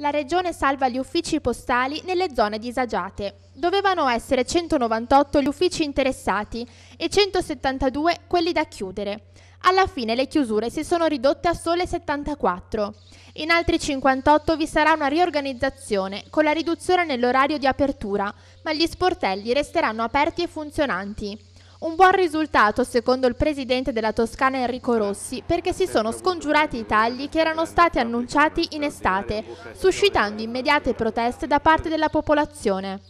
La regione salva gli uffici postali nelle zone disagiate. Dovevano essere 198 gli uffici interessati e 172 quelli da chiudere. Alla fine le chiusure si sono ridotte a sole 74. In altri 58 vi sarà una riorganizzazione con la riduzione nell'orario di apertura, ma gli sportelli resteranno aperti e funzionanti. Un buon risultato, secondo il presidente della Toscana Enrico Rossi, perché si sono scongiurati i tagli che erano stati annunciati in estate, suscitando immediate proteste da parte della popolazione.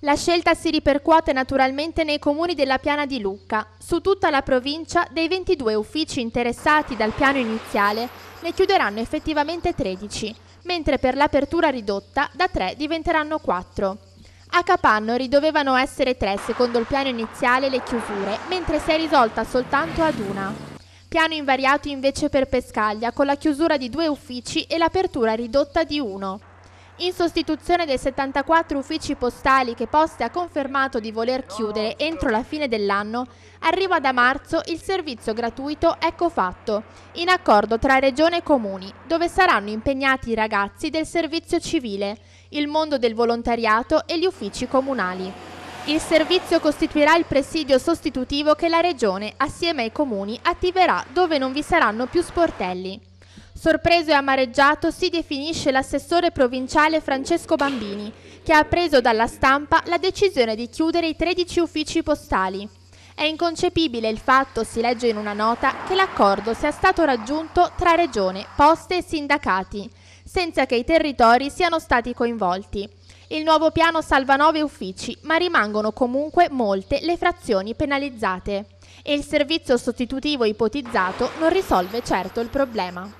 La scelta si ripercuote naturalmente nei comuni della Piana di Lucca. Su tutta la provincia, dei 22 uffici interessati dal piano iniziale, ne chiuderanno effettivamente 13, mentre per l'apertura ridotta da 3 diventeranno 4. A Capannori dovevano essere tre secondo il piano iniziale le chiusure, mentre si è risolta soltanto ad una. Piano invariato invece per Pescaglia, con la chiusura di due uffici e l'apertura ridotta di uno in sostituzione dei 74 uffici postali che Poste ha confermato di voler chiudere entro la fine dell'anno, arriva da marzo il servizio gratuito Ecofatto, in accordo tra Regione e Comuni, dove saranno impegnati i ragazzi del servizio civile, il mondo del volontariato e gli uffici comunali. Il servizio costituirà il presidio sostitutivo che la Regione, assieme ai comuni, attiverà dove non vi saranno più sportelli. Sorpreso e amareggiato si definisce l'assessore provinciale Francesco Bambini, che ha preso dalla stampa la decisione di chiudere i 13 uffici postali. È inconcepibile il fatto, si legge in una nota, che l'accordo sia stato raggiunto tra regione, poste e sindacati, senza che i territori siano stati coinvolti. Il nuovo piano salva nove uffici, ma rimangono comunque molte le frazioni penalizzate. E il servizio sostitutivo ipotizzato non risolve certo il problema.